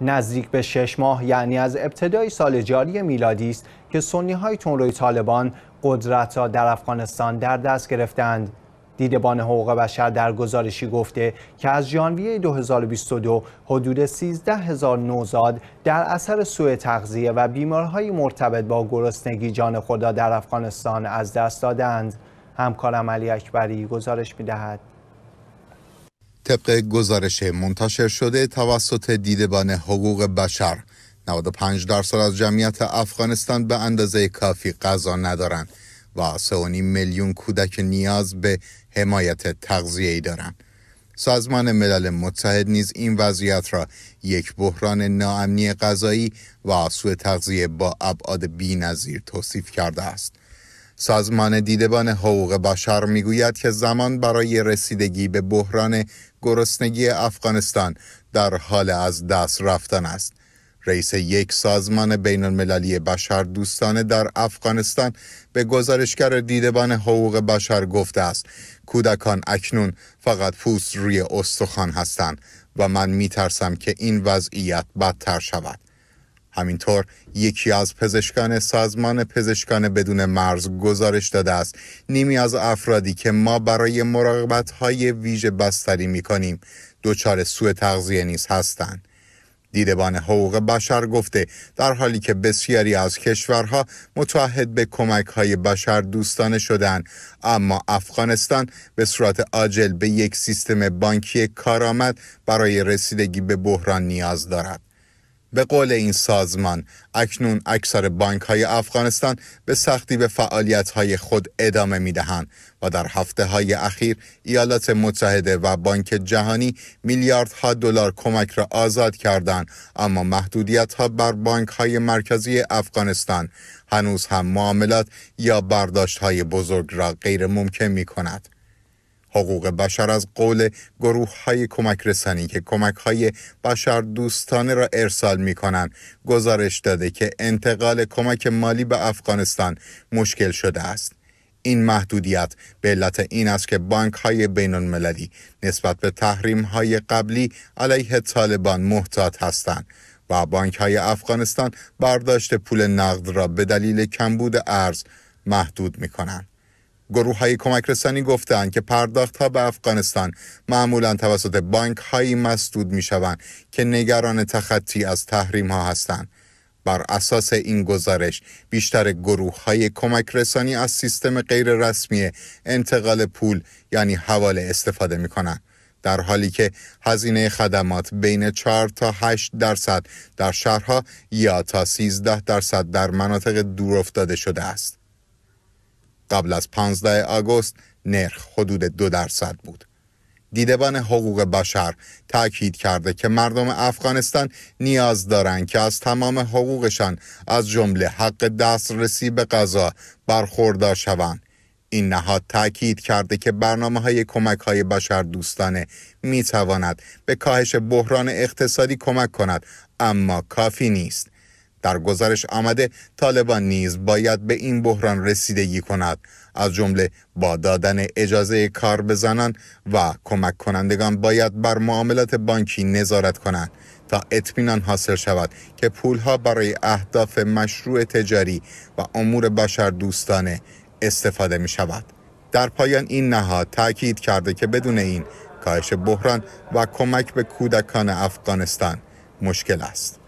نزدیک به شش ماه یعنی از ابتدای سال جاری میلادی است که سنی های روی طالبان قدرت را در افغانستان در دست گرفتند. دیدبان حقوق بشر در گزارشی گفته که از ژانویه 2022 حدود 13 هزار نوزاد در اثر سوء تغذیه و بیمارهای مرتبط با گرسنگی جان خدا در افغانستان از دست دادند. همکارم علی اکبری گزارش میدهد. طبق گزارش منتشر شده توسط دیدبان حقوق بشر 95 درصد از جمعیت افغانستان به اندازه کافی غذا ندارند و 3.5 میلیون کودک نیاز به حمایت تغذیه‌ای دارند. سازمان ملل متحد نیز این وضعیت را یک بحران ناامنی غذایی و سوء تغذیه با ابعاد بی‌نظیر توصیف کرده است. سازمان دیدبان حقوق بشر میگوید که زمان برای رسیدگی به بحران گرسنگی افغانستان در حال از دست رفتن است. رئیس یک سازمان بین المللی بشر دوستانه در افغانستان به گزارشگر دیدبان حقوق بشر گفته است کودکان اکنون فقط پوست روی استخوان هستند و من می ترسم که این وضعیت بدتر شود. همینطور یکی از پزشکان سازمان پزشکان بدون مرز گزارش داده است نیمی از افرادی که ما برای مراقبت های ویژه بستری می کنیم دچار سوء تغذیه نیز هستند دیدبان حقوق بشر گفته در حالی که بسیاری از کشورها متعهد به کمک های بشر دوستانه شدن اما افغانستان به صورت عاجل به یک سیستم بانکی کارآمد برای رسیدگی به بحران نیاز دارد به قول این سازمان اکنون اکثر بانک های افغانستان به سختی به فعالیت های خود ادامه می دهند و در هفته های اخیر ایالات متحده و بانک جهانی میلیاردها دلار کمک را آزاد کردند اما محدودیت ها بر بانک های مرکزی افغانستان هنوز هم معاملات یا برداشت های بزرگ را غیر ممکن می کند. حقوق بشر از قول گروه های کمک رسانی که کمک های بشر دوستانه را ارسال می گزارش داده که انتقال کمک مالی به افغانستان مشکل شده است. این محدودیت به علت این است که بانک های بین المللی نسبت به تحریم های قبلی علیه طالبان محتاط هستند و بانک های افغانستان برداشت پول نقد را به دلیل کمبود ارز محدود می گروه های کمک رسانی گفتند که پرداخت ها به افغانستان معمولا توسط بانک هایی مسدود می شوند که نگران تخطی از تحریم ها هستند. بر اساس این گزارش بیشتر گروه های کمک رسانی از سیستم غیر رسمی انتقال پول یعنی حواله استفاده می کنند. در حالی که هزینه خدمات بین 4 تا 8 درصد در شهرها یا تا 13 درصد در مناطق دور افتاده شده است. قبل از 15 آگوست نرخ حدود دو درصد بود. دیدبان حقوق بشر تاکید کرده که مردم افغانستان نیاز دارند که از تمام حقوقشان از جمله حق دسترسی به غذا برخوردار شوند این نهاد تاکید کرده که برنامه های کمک های بشر دوستانه می به کاهش بحران اقتصادی کمک کند اما کافی نیست در گزارش آمده طالبان نیز باید به این بحران رسیدگی کند از جمله با دادن اجازه کار به زنان و کمک کنندگان باید بر معاملات بانکی نظارت کنند تا اطمینان حاصل شود که پولها برای اهداف مشروع تجاری و امور بشر دوستانه استفاده می شود در پایان این نهاد تاکید کرده که بدون این کاهش بحران و کمک به کودکان افغانستان مشکل است